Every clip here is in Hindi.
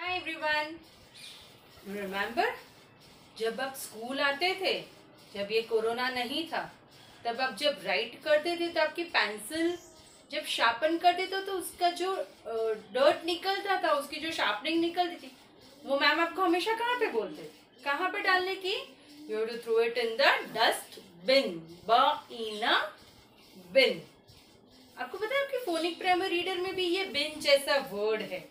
हाय एवरीवन रिमेम्बर जब आप स्कूल आते थे जब ये कोरोना नहीं था तब आप जब राइट करते थे तो आपकी पेंसिल जब शार्पन करते थे तो उसका जो डर्ट निकलता था उसकी जो शार्पनिंग निकलती थी वो मैम आपको हमेशा कहाँ पे बोलते थे कहाँ पे डालने की you to throw it in the dustbin ब इन बिन आपको पता है आपके फोनिक प्राइमरी रीडर में भी ये बिन जैसा वर्ड है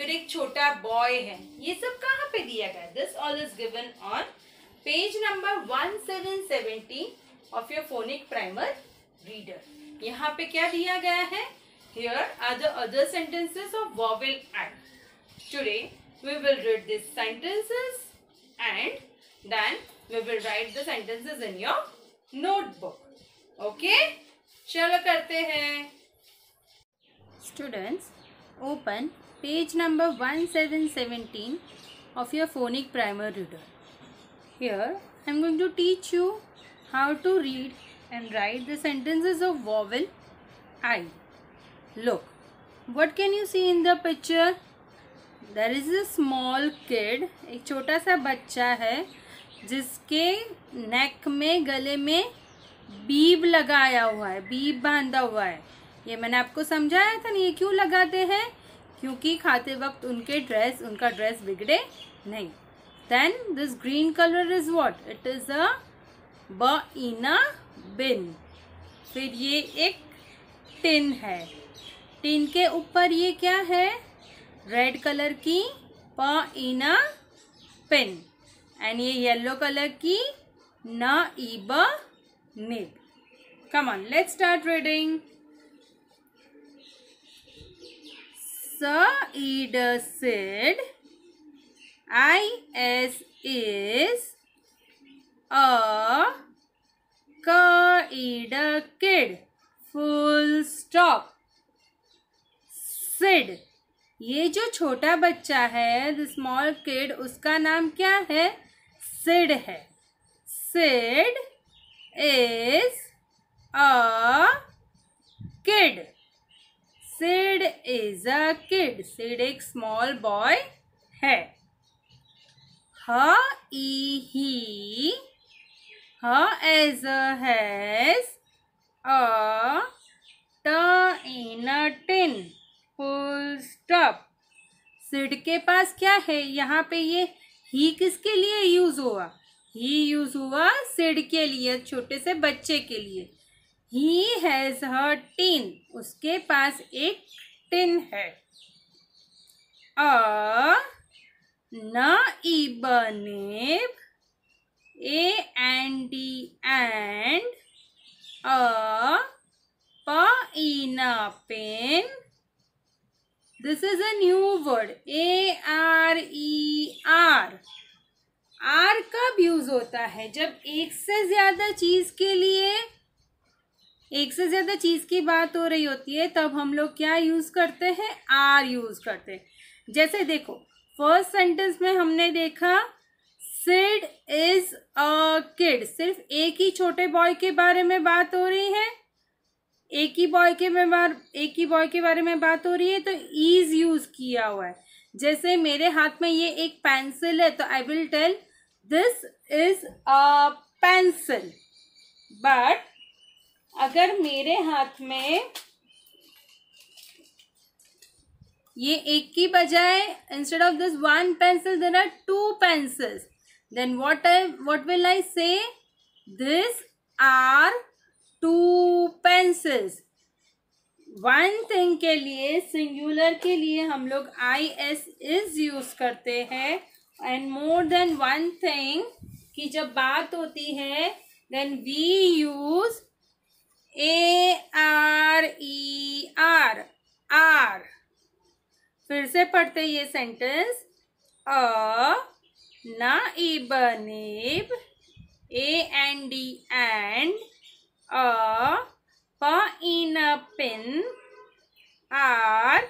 फिर एक छोटा बॉय है ये सब कहाँ पे दिया गया this all is given on page number one seven seventy of your phonic primer reader यहाँ पे क्या दिया गया है here are the other sentences of vowel and today we will read this sentences and then we will write the sentences in your notebook okay चलो करते हैं students open page number 1717 of your phonic primer reader. Here I am going to teach you how to read and write the sentences of vowel I. Look, what can you see in the picture? There is a small kid, एक छोटा सा बच्चा है जिसके नेक में गले में बीब लगाया हुआ है बीब बांधा हुआ है ये मैंने आपको समझाया था ना ये क्यों लगाते हैं क्योंकि खाते वक्त उनके ड्रेस उनका ड्रेस बिगड़े नहीं then this green colour is what it is a ब इना बिन फिर ये एक टिन है टिन के ऊपर ये क्या है रेड कलर की प इना पिन एंड ये येलो कलर की न ई ब nib come on let's start reading Said "I S is a kid kid full stop Sid ये जो छोटा बच्चा है द स्मॉल किड उसका नाम क्या है सिड है Sid is a kid Sid is a kid Sid एक स्मॉल बॉय है ह ई ही ह एज अ हैज अ ट in a tin full stop Sid के पास क्या है यहाँ पे ये ही किसके लिए यूज हुआ ही यूज हुआ सिड के लिए छोटे से बच्चे के लिए ही हैज़ हर टिन उसके पास एक टिन है अ न बने a and D and a प ई न pen this is a new word A R E are are कब यूज होता है जब एक से ज्यादा चीज के लिए एक से ज़्यादा चीज़ की बात हो रही होती है तब हम लोग क्या यूज़ करते हैं आर यूज़ करते हैं जैसे देखो फर्स्ट सेंटेंस में हमने देखा सिड इज अ किड सिर्फ एक ही छोटे बॉय के बारे में बात हो रही है एक ही बॉय के में बार एक ही बॉय के बारे में बात हो रही है तो ईज यूज किया हुआ है जैसे मेरे हाथ में ये एक पेंसिल है तो I will tell this is a pencil but अगर मेरे हाथ में ये एक की बजाय instead of this one pencil there are two pencils then what I what will I say this are two pencils one thing के लिए सिंगुलर के लिए हम लोग आई एस इज यूज करते हैं and more than one thing की जब बात होती है देन वी यूज़ से पढ़ते ये सेंटेंस अ ना इब nib a and D and a प in a pin are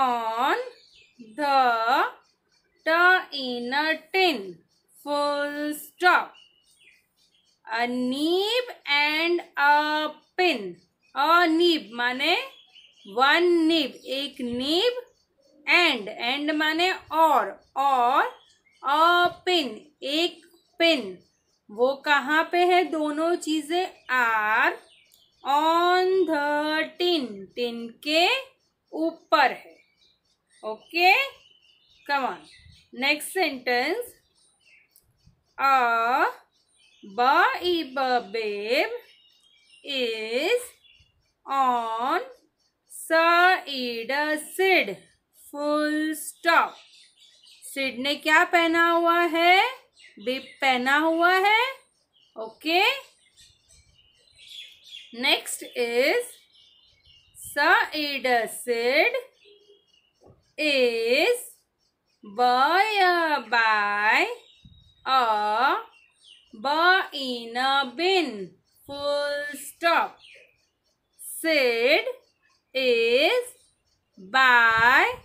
on the ट in a tin full stop a nib and a pin a nib माने वन नीब एक नीब एंड एंड माने और और अ पिन एक पिन वो कहाँ पे है दोनों चीज़ें are on the tin tin के ऊपर है okay on next sentence a bib is on Sid Sid full stop Sid ने क्या पहना हुआ है बिप पहना हुआ है okay next is Sid is boy by a ब in a bin full stop Sid is by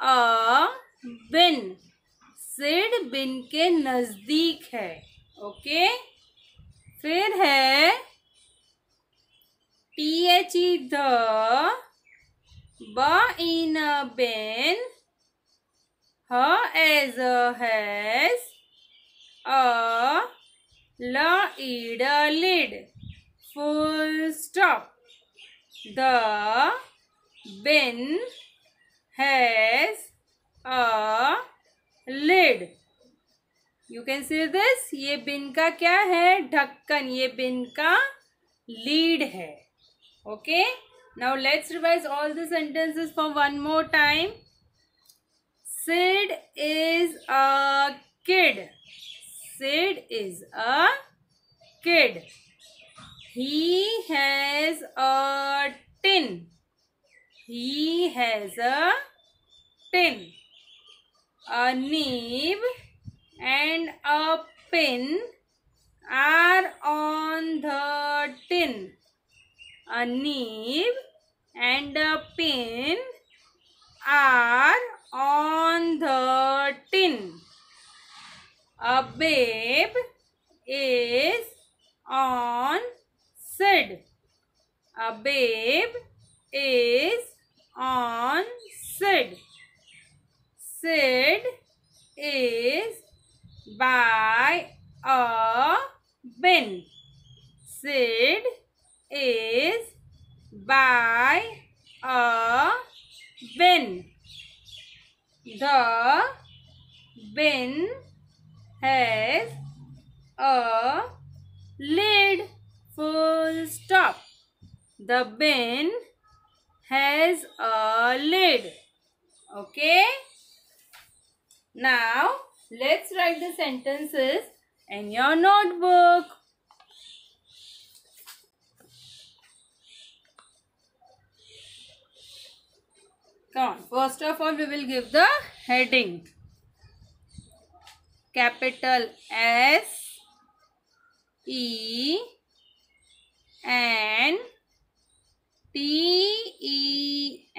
a bin Sid bin के नज़दीक है ओके फिर है टी एच ई द ब इन अ बिन ह एज अ हैज अ ल इड a lid full stop the bin has a lid you can see this ये बिन का क्या है ढक्कन ये बिन का लीड है okay now let's revise all the sentences for one more time Sid is a kid sid is a kid he has a tin He has a pin a nib and a pin are on the tin. A nib and a pin are on the tin. A babe is on said. A babe is on Sid. Sid is by a bin. Sid is by a bin. The bin has a lid full stop. The bin has a lid. Okay. Now, let's write the sentences in your notebook. Come on. First of all, we will give the heading. Capital S E N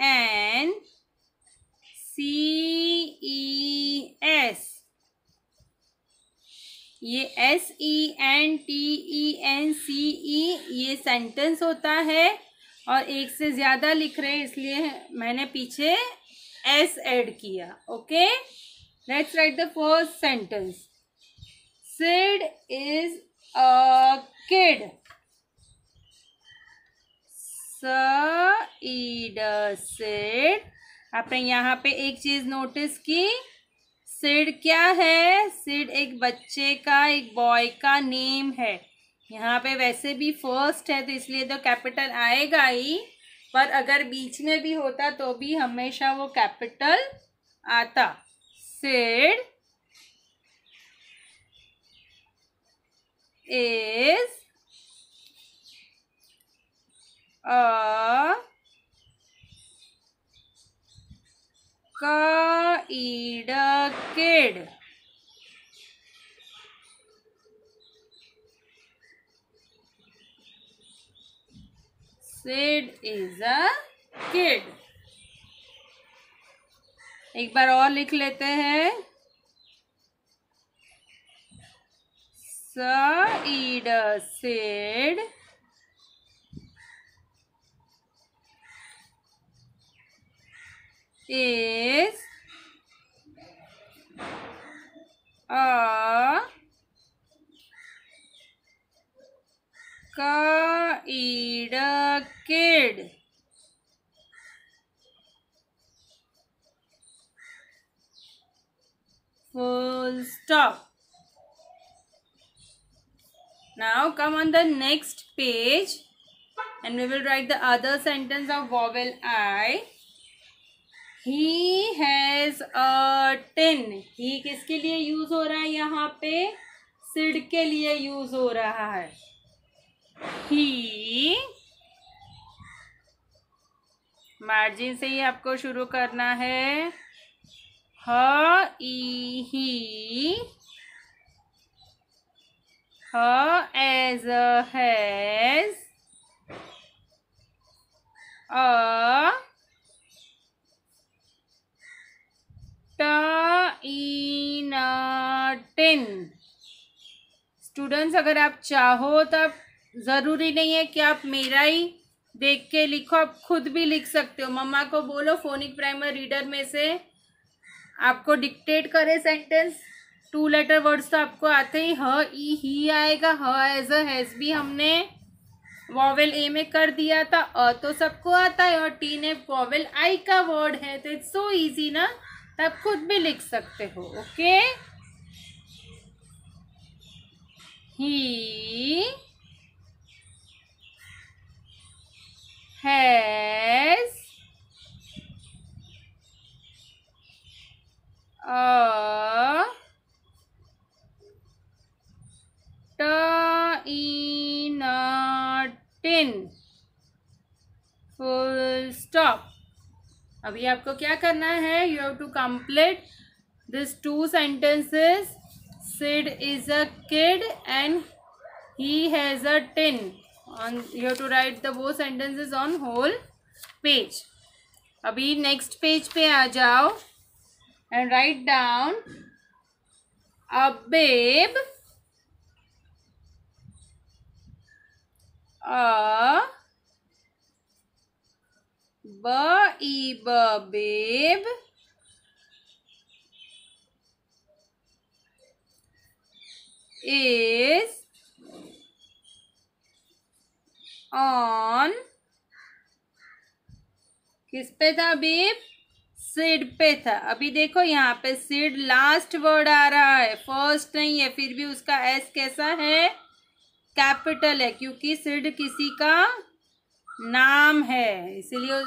N C S ये S E N T E N C E ये सेंटेंस होता है और एक से ज़्यादा लिख रहे हैं इसलिए मैंने पीछे एस एड किया okay let's write the first sentence Sid is a kid Sid आपने यहाँ पे एक चीज नोटिस की सिड क्या है सिड एक बच्चे का एक बॉय का नेम है यहाँ पे वैसे भी फर्स्ट है तो इसलिए तो कैपिटल आएगा ही पर अगर बीच में भी होता तो भी हमेशा वो कैपिटल आता Sid is a kid a kid Sid is a kid. एक बार और लिख लेते हैं Said, Sid is a kid kid full stop now come on the next page and we will write the other sentence of vowel i he has a tin he किसके लिए यूज हो रहा है यहाँ पे सिड के लिए यूज हो रहा है ही मार्जिन से ही आपको शुरू करना है ह ई ही ह एज हैज अ ट टेन स्टूडेंट्स अगर आप चाहो तो आप ज़रूरी नहीं है कि आप मेरा ही देख के लिखो आप खुद भी लिख सकते हो मम्मा को बोलो फोनिक प्राइमर रीडर में से आपको डिक्टेट करे सेंटेंस टू लेटर वर्ड्स तो आपको आते ही ह ई ही आएगा ह एज अ हैज़ भी हमने वॉवेल ए में कर दिया था अ तो सबको आता है और टी ने वॉवेल आई का वर्ड है तो इट्स सो ईजी ना तब खुद भी लिख सकते हो ओके ही है अभी आपको क्या करना है you have to complete this two sentences Sid is a kid and he has a tin on you have to write the वो सेंटेंसेस ऑन होल पेज अभी नेक्स्ट पेज पे आ जाओ and write down a bib a ब ई ब बेब is on किस पे था बेब सिड पे था अभी देखो यहाँ पे सिड लास्ट वर्ड आ रहा है फर्स्ट नहीं है फिर भी उसका एस कैसा है कैपिटल है क्योंकि सिड किसी का नाम है इसीलिए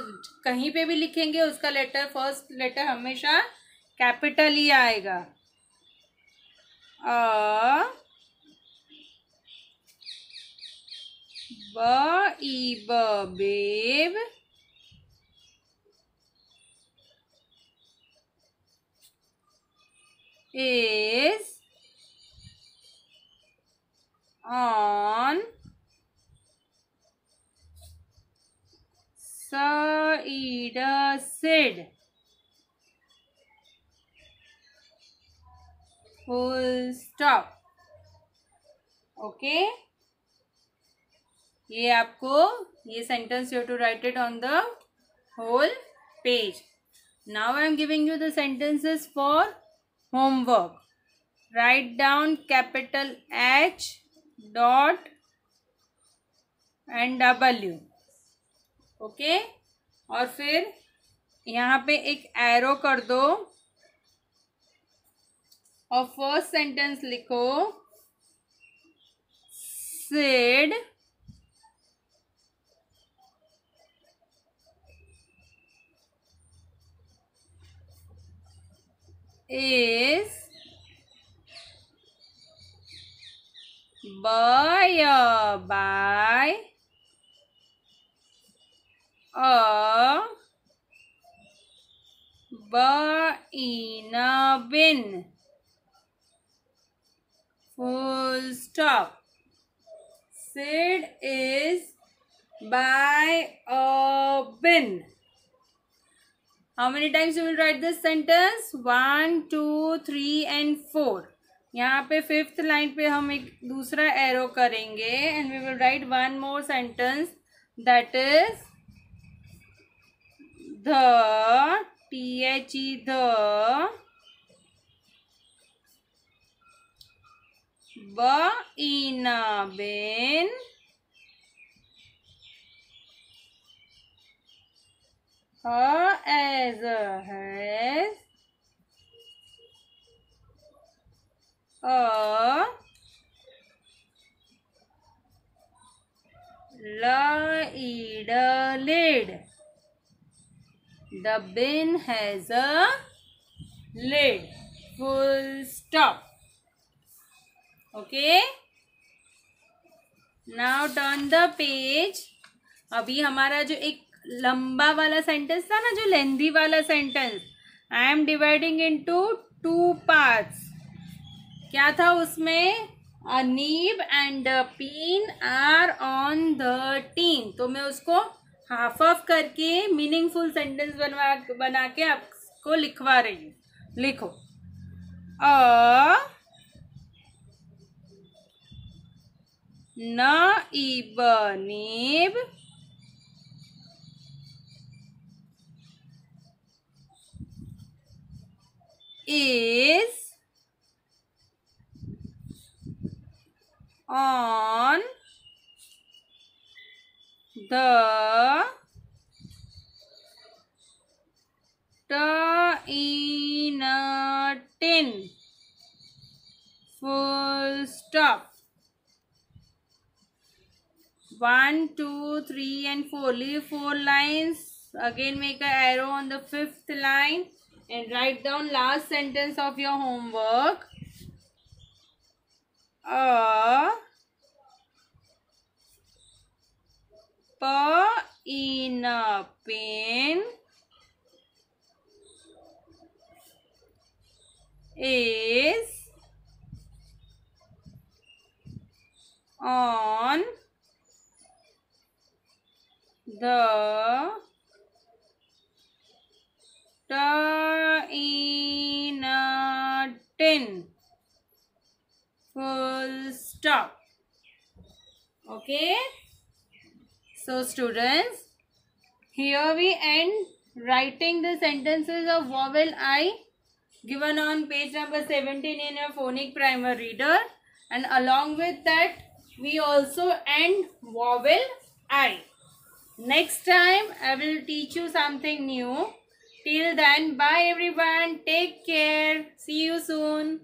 कहीं पे भी लिखेंगे उसका लेटर फर्स्ट लेटर हमेशा कैपिटल ही आएगा अ ब ई ब bib is on eat a seed okay ये आपको ये sentence you to write it on the whole page now I am giving you the sentences for homework write down capital H dot and W okay और फिर यहाँ पे एक एरो कर दो और फर्स्ट सेंटेंस लिखो Sid is buyer by a ba in a bin full stop sid is by a bin how many times you will write this sentence 1 2 3 and 4 यहाँ पे फिफ्थ लाइन पे हम एक दूसरा एरो करेंगे and we will write one more sentence that is the the the ba in a bin her as a has a la ida lid The bin has a lid. Full stop. Okay. Now turn the page अभी हमारा जो एक लंबा वाला सेंटेंस था ना जो लेंदी वाला sentence I am dividing into two parts क्या था उसमें a nib and pin are on the tin तो मैं उसको हाफ ऑफ करके मीनिंगफुल सेंटेंस बनवा बना के आपको लिखवा रही हूँ लिखो अ न इब nib is on the t in a tin full stop one two three and 4 leave 4 lines again make a arrow on the fifth line and write down last sentence of your homework a paper in a pen is on the in a tin full stop okay so students, here we end writing the sentences of vowel I given on page number 17 in your phonic primer reader and along with that we also end vowel I. Next time I will teach you something new. Till then bye everyone. Take care. See you soon.